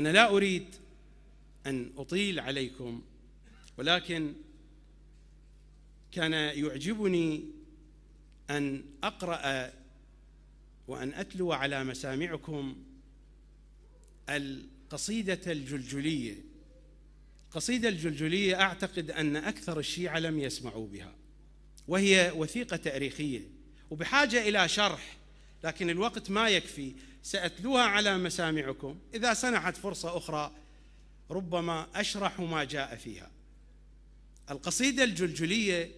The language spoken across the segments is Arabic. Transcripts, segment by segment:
أنا لا أريد أن أطيل عليكم ولكن كان يعجبني أن أقرأ وأن أتلو على مسامعكم القصيدة الجلجلية قصيدة الجلجلية أعتقد أن أكثر الشيعة لم يسمعوا بها وهي وثيقة تاريخية وبحاجة إلى شرح لكن الوقت ما يكفي سأتلوها على مسامعكم إذا سنحت فرصة أخرى ربما أشرح ما جاء فيها القصيدة الجلجلية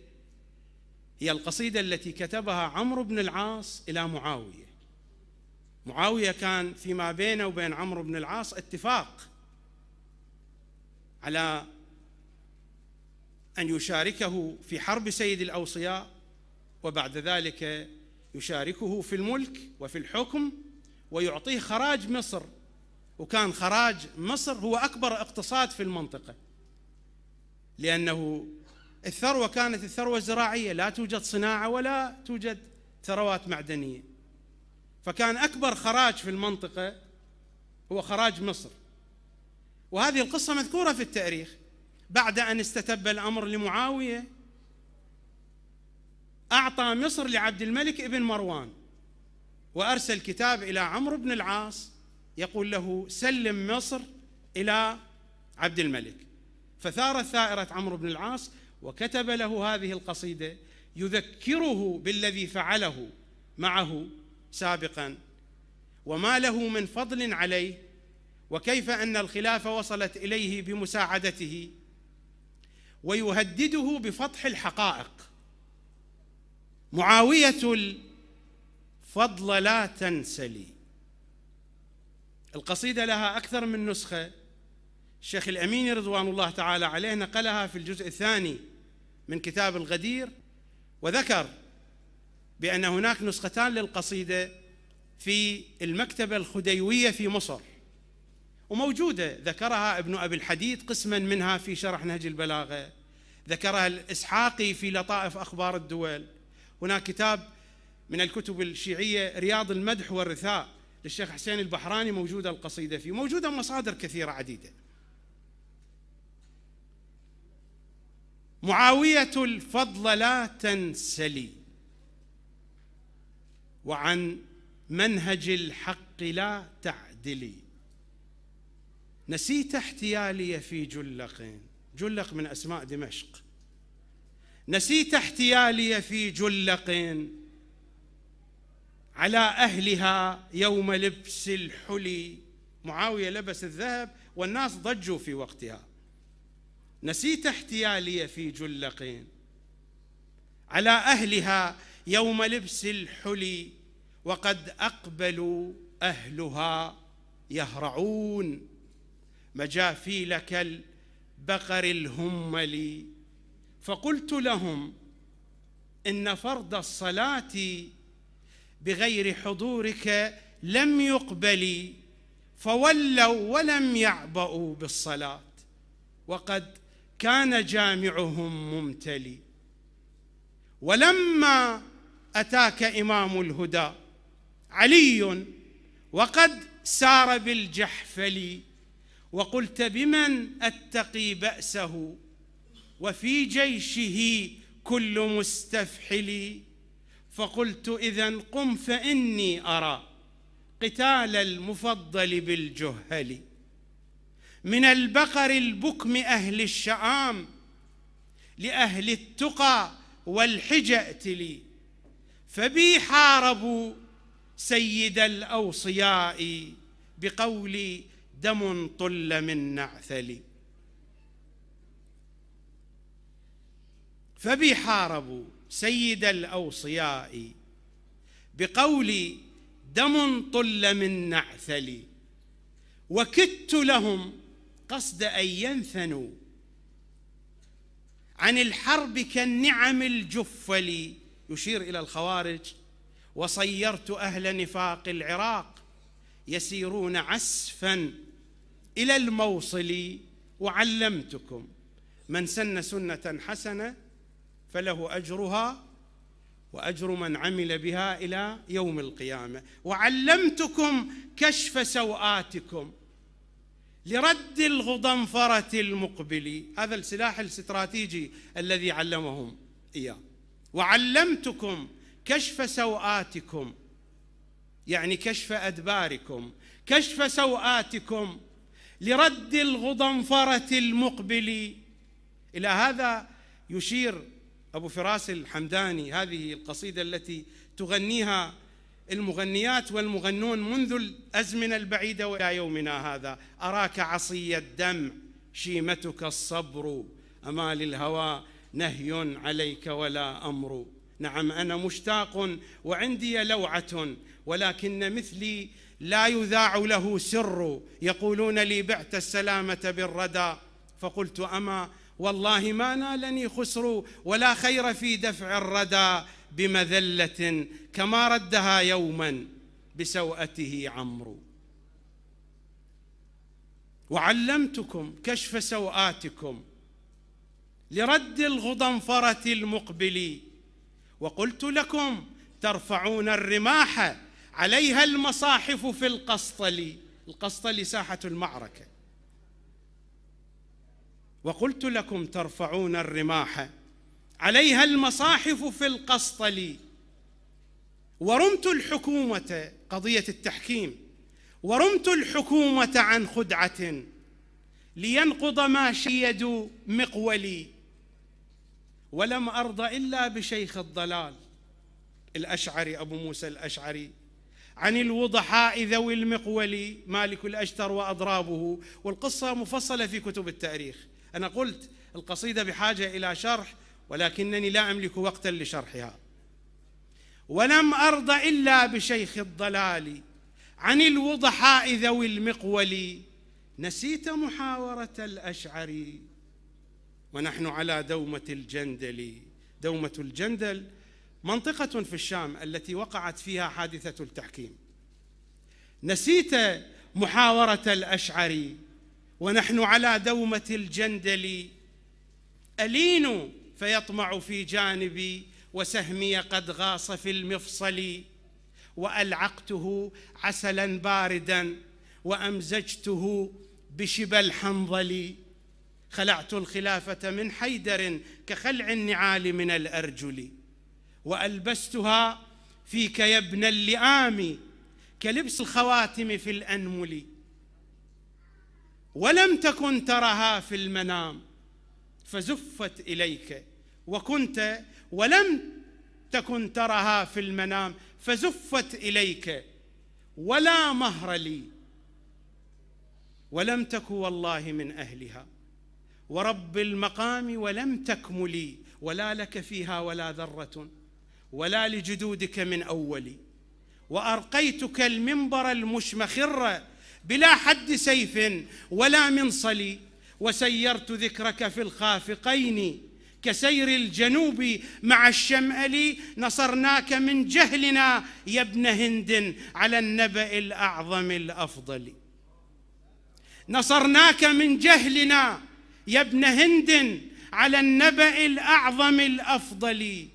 هي القصيدة التي كتبها عمرو بن العاص إلى معاوية معاوية كان فيما بينه وبين عمرو بن العاص اتفاق على أن يشاركه في حرب سيد الأوصياء وبعد ذلك يشاركه في الملك وفي الحكم ويعطيه خراج مصر وكان خراج مصر هو اكبر اقتصاد في المنطقه لانه الثروه كانت الثروه الزراعيه لا توجد صناعه ولا توجد ثروات معدنيه فكان اكبر خراج في المنطقه هو خراج مصر وهذه القصه مذكوره في التاريخ بعد ان استتب الامر لمعاويه أعطى مصر لعبد الملك ابن مروان وأرسل كتاب إلى عمرو بن العاص يقول له سلم مصر إلى عبد الملك فثارت ثائرة عمرو بن العاص وكتب له هذه القصيدة يذكره بالذي فعله معه سابقا وما له من فضل عليه وكيف أن الخلافة وصلت إليه بمساعدته ويهدده بفضح الحقائق معاوية الفضل لا تنسلي القصيدة لها أكثر من نسخة الشيخ الأمين رضوان الله تعالى عليه نقلها في الجزء الثاني من كتاب الغدير وذكر بأن هناك نسختان للقصيدة في المكتبة الخديوية في مصر وموجودة ذكرها ابن أبي الحديد قسما منها في شرح نهج البلاغة ذكرها الإسحاقي في لطائف أخبار الدول هناك كتاب من الكتب الشيعية رياض المدح والرثاء للشيخ حسين البحراني موجودة القصيدة فيه موجودة مصادر كثيرة عديدة معاوية الفضل لا تنسلي وعن منهج الحق لا تعدلي نسيت احتيالي في جلق جلق من أسماء دمشق نسيت احتيالي في جلق على أهلها يوم لبس الحلي معاوية لبس الذهب والناس ضجوا في وقتها نسيت احتيالي في جلق على أهلها يوم لبس الحلي وقد أقبلوا أهلها يهرعون مجافيل كالبقر الهملي فقلت لهم ان فرض الصلاه بغير حضورك لم يقبل فولوا ولم يعبأوا بالصلاه وقد كان جامعهم ممتلي ولما اتاك امام الهدى علي وقد سار بالجحفل وقلت بمن اتقي باسه وفي جيشه كل مستفحل فقلت إذا قم فإني أرى قتال المفضل بالجهل من البقر البكم أهل الشآم لأهل التقى والحجة لي فبي حاربوا سيد الأوصياء بقولي دم طل من نعثلي حاربوا سيد الأوصياء بقولي دم طل من نعثلي وكدت لهم قصد أن ينثنوا عن الحرب كالنعم الجفل يشير إلى الخوارج وصيرت أهل نفاق العراق يسيرون عسفا إلى الموصل وعلمتكم من سن سنة حسنة فله اجرها واجر من عمل بها الى يوم القيامه وعلمتكم كشف سوآتكم لرد الغضنفرة المقبل هذا السلاح الاستراتيجي الذي علمهم إياه وعلمتكم كشف سوآتكم يعني كشف أدباركم كشف سوآتكم لرد الغضنفرة المقبل إلى هذا يشير أبو فراس الحمداني هذه القصيدة التي تغنيها المغنيات والمغنون منذ الأزمنة البعيدة وإلى يومنا هذا أراك عصي الدمع شيمتك الصبر أما للهوى نهي عليك ولا أمر نعم أنا مشتاق وعندي لوعة ولكن مثلي لا يذاع له سر يقولون لي بعت السلامة بالردى فقلت أما والله ما نالني خسر ولا خير في دفع الردى بمذله كما ردها يوما بسوأته عمرو وعلمتكم كشف سوآتكم لرد الغضنفرة المقبل وقلت لكم ترفعون الرماح عليها المصاحف في القسطل القسطل ساحة المعركة وقلت لكم ترفعون الرماح عليها المصاحف في القسطل ورمت الحكومة قضية التحكيم ورمت الحكومة عن خدعة لينقض ما شيد مقولي ولم أرض إلا بشيخ الضلال الأشعري أبو موسى الأشعري عن الوضحاء ذوي المقول مالك الأشتر وأضرابه والقصة مفصلة في كتب التاريخ أنا قلت القصيدة بحاجة إلى شرح ولكنني لا أملك وقتا لشرحها ولم أرض إلا بشيخ الضلال عن الوضحاء ذوي المقول نسيت محاورة الأشعري ونحن على دومة الجندل دومة الجندل منطقة في الشام التي وقعت فيها حادثة التحكيم نسيت محاورة الأشعري ونحن على دومة الجندل ألين فيطمع في جانبي وسهمي قد غاص في المفصل وألعقته عسلا باردا وأمزجته بشبى الحنظل خلعت الخلافة من حيدر كخلع النعال من الأرجل وألبستها فيك يا ابن اللئام كلبس الخواتم في الأنمل ولم تكن ترها في المنام فزفت اليك وكنت ولم تكن ترها في المنام فزفت اليك ولا مهر لي ولم تك والله من اهلها ورب المقام ولم تكملي ولا لك فيها ولا ذره ولا لجدودك من اولي وارقيتك المنبر المشمخره بلا حد سيف ولا منصل وسيرت ذكرك في الخافقين كسير الجنوب مع الشمأل نصرناك من جهلنا يا ابن هند على النبأ الأعظم الأفضل نصرناك من جهلنا يا ابن هند على النبأ الأعظم الأفضل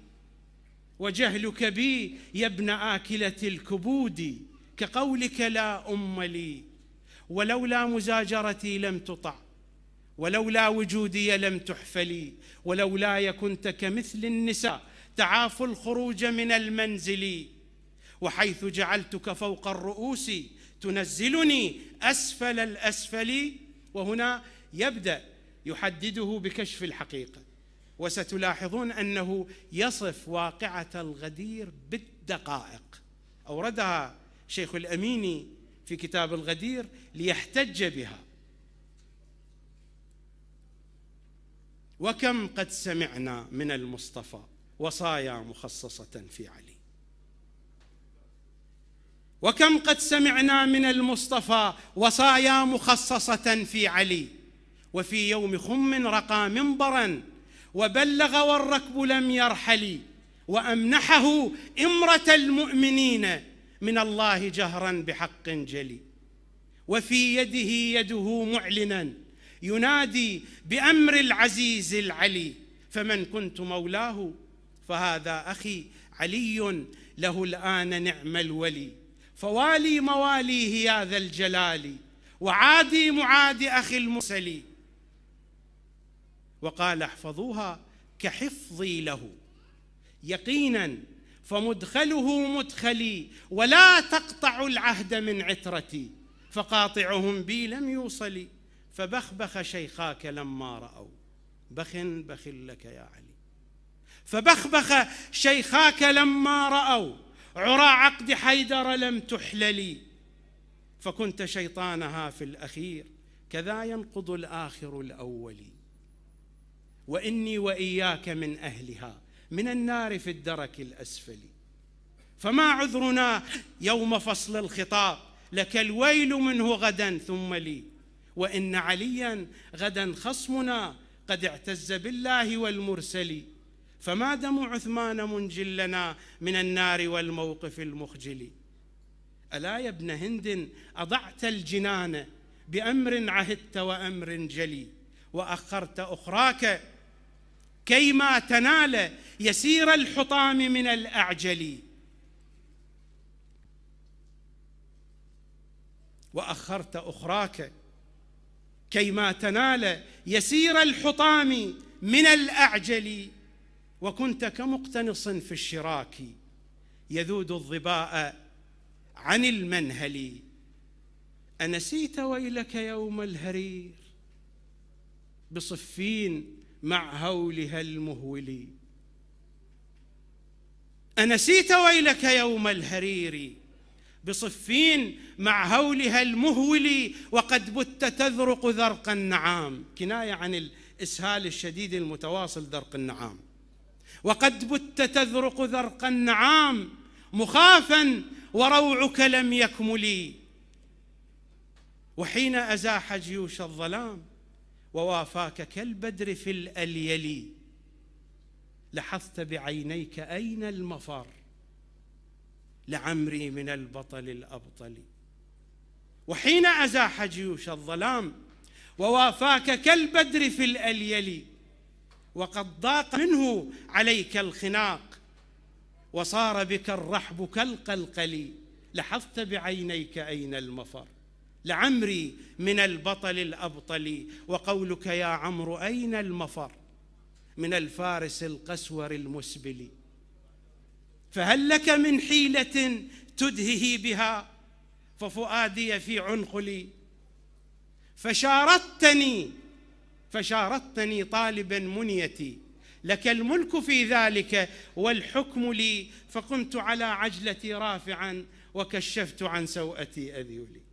وجهلك بي يا ابن آكلة الكبود كقولك لا أم لي ولولا مزاجرتي لم تطع ولولا وجودي لم تحفلي ولولاي كنت كمثل النساء تعاف الخروج من المنزل وحيث جعلتك فوق الرؤوس تنزلني اسفل الاسفل وهنا يبدا يحدده بكشف الحقيقه وستلاحظون انه يصف واقعه الغدير بالدقائق اوردها شيخ الاميني في كتاب الغدير ليحتج بها وكم قد سمعنا من المصطفى وصايا مخصصة في علي وكم قد سمعنا من المصطفى وصايا مخصصة في علي وفي يوم خم رقى منبرا وبلغ والركب لم يرحل وأمنحه إمرة المؤمنين من الله جهرا بحق جلي وفي يده يده معلنا ينادي بامر العزيز العلي فمن كنت مولاه فهذا اخي علي له الان نعم الولي فوالي مواليه يا ذا الجلال وعادي معاد اخي المرسل وقال احفظوها كحفظي له يقينا فمدخله مدخلي ولا تقطع العهد من عترتي فقاطعهم بي لم يوصلي فبخبخ شيخاك لما رأوا بخ بخ لك يا علي فبخبخ شيخاك لما رأوا عرى عقد حيدر لم تحللي فكنت شيطانها في الأخير كذا ينقض الآخر الأول وإني وإياك من أهلها من النار في الدرك الاسفل فما عذرنا يوم فصل الخطاب لك الويل منه غدا ثم لي وان عليا غدا خصمنا قد اعتز بالله والمرسل فما دم عثمان منجل لنا من النار والموقف المخجل الا يا ابن هند اضعت الجنان بامر عهدت وامر جلي واخرت اخراك كيما تنال يسير الحطام من الأعجل وأخرت أخراك كيما تنال يسير الحطام من الأعجل وكنت كمقتنص في الشراك يذود الظباء عن المنهل أنسيت ويلك يوم الهرير بصفين مع هولها المهول أنسيت ويلك يوم الهرير بصفين مع هولها المهول وقد بت تذرق ذرق النعام كناية عن الإسهال الشديد المتواصل ذرق النعام وقد بت تذرق ذرق النعام مخافا وروعك لم يكمل وحين أزاح جيوش الظلام ووافاك كالبدر في الأليل لحظت بعينيك أين المفر لعمري من البطل الأبطل وحين أزاح جيوش الظلام ووافاك كالبدر في الأليل وقد ضاق منه عليك الخناق وصار بك الرحب كالقلقل لحظت بعينيك أين المفر لعمري من البطل الأبطل وقولك يا عمرو أين المفر من الفارس القسور المسبل فهل لك من حيلة تدهه بها ففؤادي في عنقلي فشارتني فشارتني طالبا منيتي لك الملك في ذلك والحكم لي فقمت على عجلتي رافعا وكشفت عن سوءتي أذيلي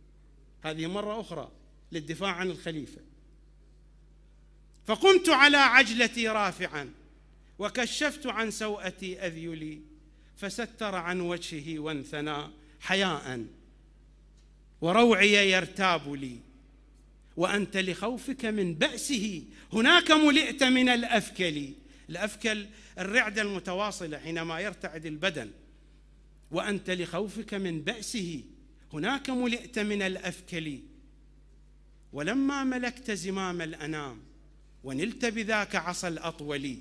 هذه مرة أخرى للدفاع عن الخليفة فقمت على عجلتي رافعا وكشفت عن سوأتي أذيلي فستر عن وجهه وانثنى حياء وروعي يرتاب لي وأنت لخوفك من بأسه هناك ملئت من الأفكل الأفكل الرعدة المتواصلة حينما يرتعد البدن وأنت لخوفك من بأسه هناك ملئت من الأفكل ولما ملكت زمام الأنام ونلت بذاك عصا الأطول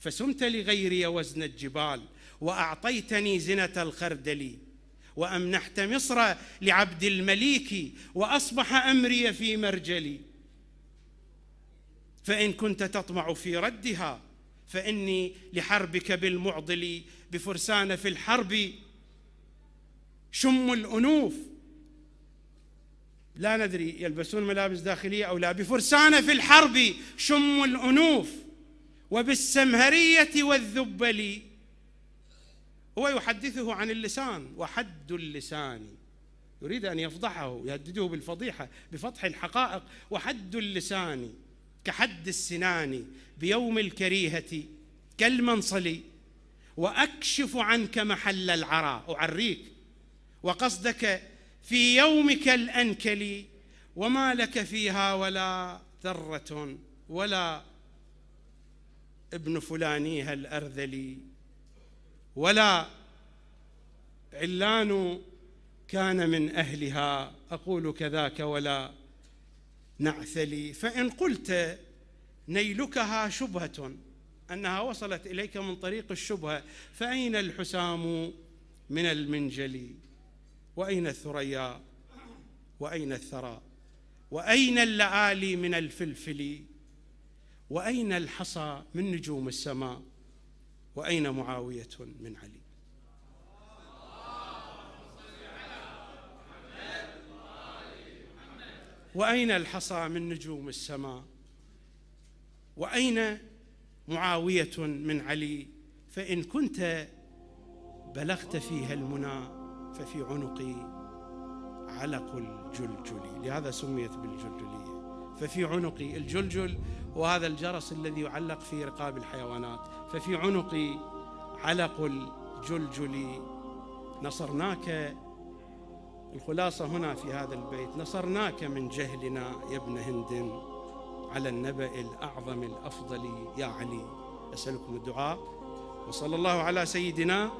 فسمت لغيري وزن الجبال وأعطيتني زنة الخردل وأمنحت مصر لعبد المليك وأصبح أمري في مرجلي فإن كنت تطمع في ردها فإني لحربك بالمعضل بفرسان في الحرب شم الأنوف لا ندري يلبسون ملابس داخلية أو لا بفرسانة في الحرب شم الأنوف وبالسمهرية والذبل هو يحدثه عن اللسان وحد اللسان يريد أن يفضحه يهدده بالفضيحة بفضح الحقائق وحد اللسان كحد السنان بيوم الكريهة كالمنصل وأكشف عنك محل العرى أعريك وقصدك في يومك الأنكل وما لك فيها ولا ذرة ولا ابن فلانيها الأرذلي ولا علان كان من أهلها أقول كذاك ولا نعثلي فإن قلت نيلكها شبهة أنها وصلت إليك من طريق الشبهة فأين الحسام من المنجلي وأين الثريا وأين الثرى وأين اللآلي من الفلفل وأين الحصى من نجوم السماء وأين معاوية من علي وأين الحصى من نجوم السماء وأين معاوية من علي فإن كنت بلغت فيها المنى ففي عنقي علق الجلجل لهذا سميت بالجلجلية ففي عنقي الجلجل وهذا الجرس الذي يعلق في رقاب الحيوانات ففي عنقي علق الجلجل نصرناك الخلاصة هنا في هذا البيت نصرناك من جهلنا يا ابن هند على النبأ الأعظم الأفضل يا علي أسألكم الدعاء وصلى الله على سيدنا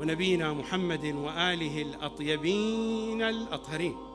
ونبينا محمد واله الاطيبين الاطهرين